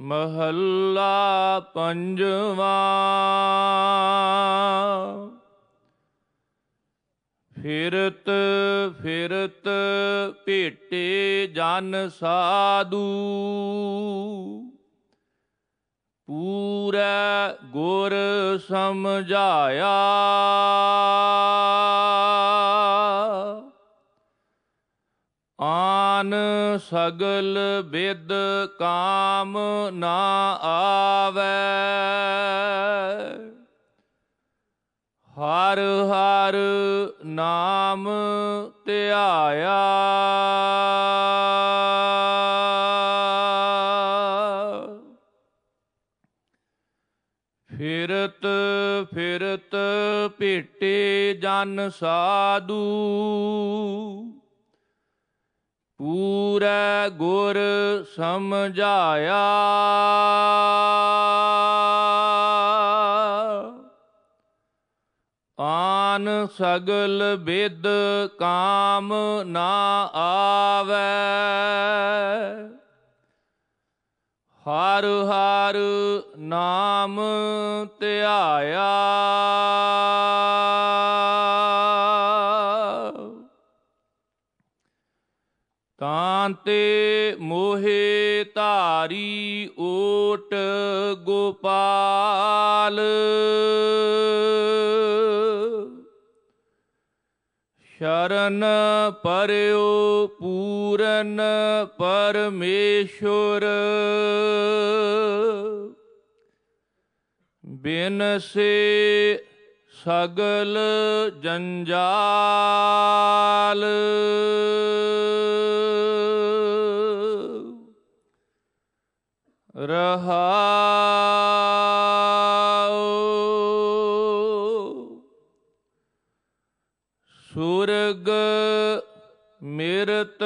ਮਹੱਲਾ ਪੰਜਵਾਂ ਫਿਰਤ ਫਿਰਤ ਭੇਟੇ ਜਨ ਸਾਧੂ ਪੂਰਾ ਗੁਰ ਸਮਝਾਇਆ ਆਨ ਸਗਲ ਬਿਦ ਕਾਮ ਨਾ ਆਵੇ ਹਰ ਹਰ ਨਾਮ ਧਿਆਇਆ ਫਿਰਤ ਫਿਰਤ ਭੇਟੇ ਜਨ ਸਾਧੂ ਪੂਰੈ ਗੁਰ ਸਮਝਾਇਆ ਆਨ ਸਗਲ ਬਿਦ ਕਾਮ ਨਾ ਆਵੈ ਹਰ ਹਰ ਨਾਮ ਧਿਆਇਆ ਤਾਂਤੇ ਮੋਹੇ ਧਾਰੀ ਓਟ ਗੋਪਾਲ ਸ਼ਰਨ ਪਰਿਓ ਪੂਰਨ ਪਰਮੇਸ਼ਵਰ ਬਿਨ ਸੇ ਸਗਲ ਜੰਜਾਲ ਰਹਾਉ ਸੁਰਗ ਮਿਰਤ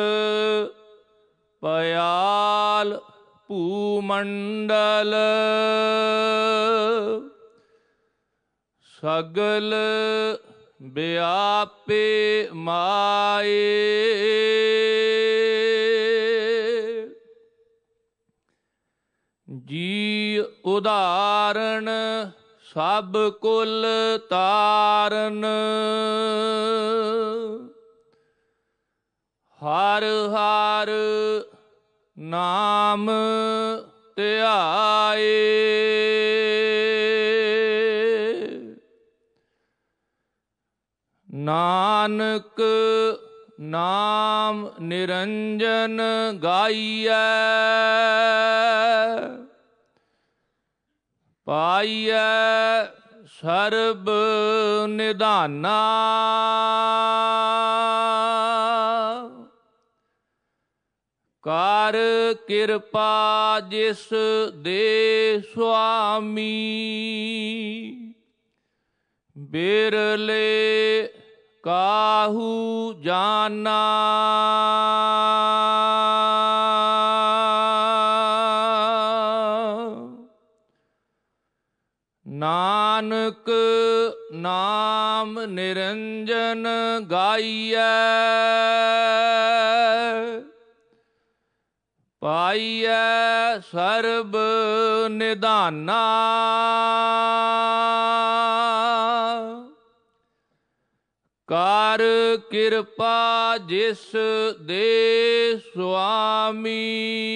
ਪਿਆਲ ਭੂਮੰਡਲ ਸਗਲ ਬਿਆਪੇ ਮਾਏ ਜੀ ਉਧਾਰਨ ਸਭ ਕੁਲ ਤਾਰਨ ਹਰ ਹਰ ਨਾਮ ਧਿਆਏ ਨਾਨਕ ਨਾਮ ਨਿਰੰਜਨ ਗਾਈਐ ਪਾਈਐ ਸਰਬ ਨਿਧਾਨਾ ਕਰ ਕਿਰਪਾ ਜਿਸ ਦੇ ਸੁਆਮੀ ਬਿਰਲੇ ਕਾਹੂ ਜਾਨਾ ਨਾਨਕ ਨਾਮ ਨਿਰੰਜਨ ਗਾਈਐ ਪਾਈਐ ਸਰਬ ਨਿਧਾਨਾ ਕਰ ਕਿਰਪਾ ਜਿਸ ਦੇ ਸੁਆਮੀ